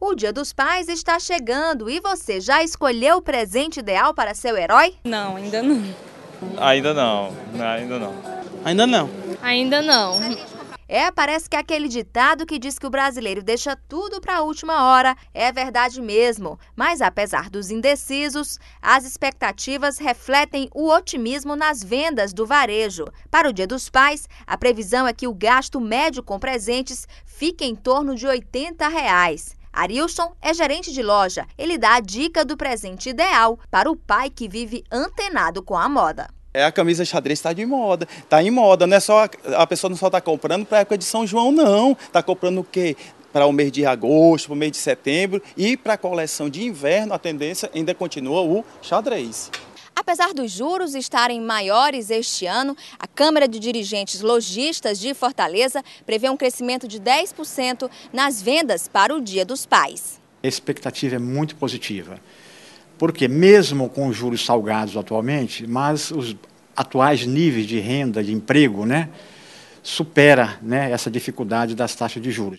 O Dia dos Pais está chegando e você já escolheu o presente ideal para seu herói? Não, ainda não. Ainda não, né, ainda não. Ainda não. Ainda não. É, parece que aquele ditado que diz que o brasileiro deixa tudo para a última hora é verdade mesmo. Mas apesar dos indecisos, as expectativas refletem o otimismo nas vendas do varejo. Para o Dia dos Pais, a previsão é que o gasto médio com presentes fique em torno de R$ 80. Reais. Arilson é gerente de loja. Ele dá a dica do presente ideal para o pai que vive antenado com a moda. É a camisa xadrez está de moda, está em moda, não é só a pessoa não só está comprando para a época de São João não, está comprando o quê? Para o mês de agosto, para o mês de setembro e para a coleção de inverno a tendência ainda continua o xadrez apesar dos juros estarem maiores este ano, a Câmara de Dirigentes Logistas de Fortaleza prevê um crescimento de 10% nas vendas para o Dia dos Pais. A expectativa é muito positiva, porque mesmo com os juros salgados atualmente, mas os atuais níveis de renda, de emprego, né, supera né, essa dificuldade das taxas de juros.